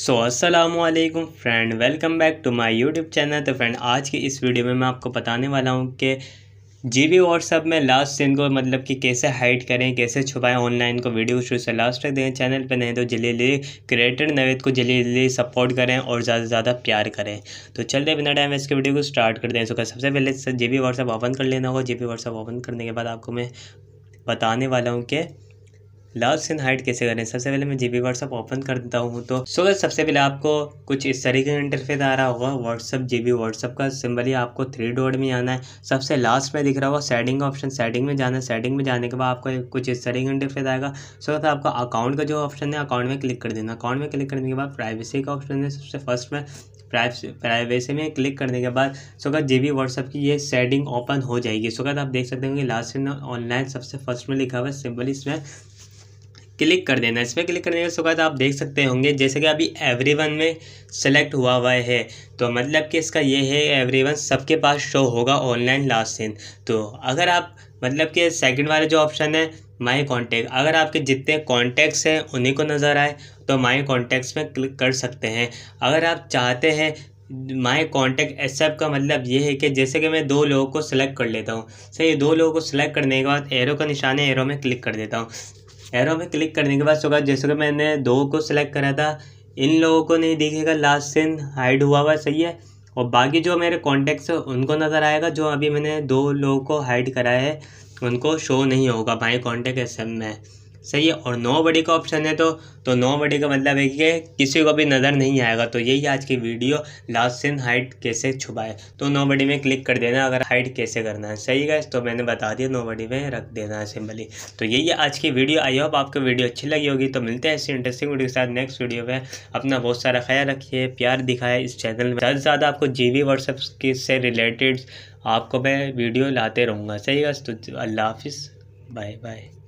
सो अस्सलाम वालेकुम friend welcome back to my YouTube channel तो फ्रेंड आज की इस वीडियो में मैं आपको बताने वाला हूँ कि जी बी व्हाट्सअप में लास्ट सीन को मतलब कि कैसे हाइड करें कैसे छुपाएं ऑनलाइन को वीडियो शुरू से लास्ट तक दें चैनल पर नहीं तो जल्दी क्रिएटर नवेद को जल्दी सपोर्ट करें और ज़्यादा से ज़्यादा प्यार करें तो चलते बिना टाइम इसके वीडियो को स्टार्ट कर दें सो सबसे पहले जी बी व्हाट्सअप ओपन कर लेना होगा जी बी व्हाट्सअप ओपन करने के बाद आपको मैं बताने वाला हूँ कि लव सीन हाइड कैसे करें सबसे पहले मैं जीबी व्हाट्सअप ओपन कर देता हूँ तो सो so, सबसे पहले आपको कुछ इस तरीके का इंटरफेस आ रहा होगा व्हाट्सअप जीबी व्हाट्सअप का सिंबल ही आपको थ्री डॉट में आना है सबसे लास्ट में दिख रहा होगा सेटिंग ऑप्शन सेटिंग में जाना है सेटिंग में जाने के बाद आपको कुछ इस तरीके का इंटरफेस आएगा सो so, आपका अकाउंट का जो ऑप्शन है अकाउंट में क्लिक कर देना अकाउंट में क्लिक करने के बाद प्राइवेसी का ऑप्शन है सबसे फर्स्ट में प्राइवेसी में क्लिक करने के बाद सोगा जी बी व्हाट्सअप की ये सेटिंग ओपन हो जाएगी सोगत आप देख सकते हैं कि लास्ट में ऑनलाइन सबसे फर्स्ट में लिखा हुआ है सिंबल इसमें क्लिक कर देना इसमें क्लिक करने के बाद आप देख सकते होंगे जैसे कि अभी एवरीवन में सेलेक्ट हुआ हुआ है तो मतलब कि इसका ये है एवरीवन सबके पास शो होगा ऑनलाइन लास्ट सीन तो अगर आप मतलब कि सेकंड वाले जो ऑप्शन है माई कॉन्टैक्ट अगर आपके जितने कॉन्टैक्ट्स हैं उन्हीं को नज़र आए तो माई कॉन्टैक्ट्स में क्लिक कर सकते हैं अगर आप चाहते हैं माई कॉन्टैक्ट एक्सेप्ट का मतलब ये है कि जैसे कि मैं दो लोगों को सिलेक्ट कर लेता हूँ सही दो लोगों को सिलेक्ट करने के बाद एरो का निशान है एरो में क्लिक कर देता हूँ एरो पे क्लिक करने के बाद होगा जैसे कि मैंने दो को सिलेक्ट करा था इन लोगों को नहीं दिखेगा लास्ट सीन हाइड हुआ हुआ सही है और बाकी जो मेरे कॉन्टेक्ट्स हैं उनको नज़र आएगा जो अभी मैंने दो लोगों को हाइड कराया है उनको शो नहीं होगा भाई कॉन्टेक्ट एस में सही है और नौ बडी का ऑप्शन है तो तो नौ बडी का मतलब है कि किसी को भी नज़र नहीं आएगा तो यही आज की वीडियो लास्ट सीन हाइट कैसे छुपाए तो नौ बडी में क्लिक कर देना अगर हाइट कैसे करना है सही है तो मैंने बता दिया नौ बडी में रख देना है सिंपली तो यही है आज की वीडियो आई होप आपको वीडियो अच्छी लगी होगी तो मिलते हैं ऐसी इंटरेस्टिंग वीडियो के साथ नेक्स्ट वीडियो में अपना बहुत सारा ख्याल रखिए प्यार दिखाए इस चैनल में ज़्यादा से ज़्यादा आपको जी वी व्हाट्सएप से रिलेटेड आपको मैं वीडियो लाते रहूँगा सही है तो अल्लाह हाफिज़ बाय बाय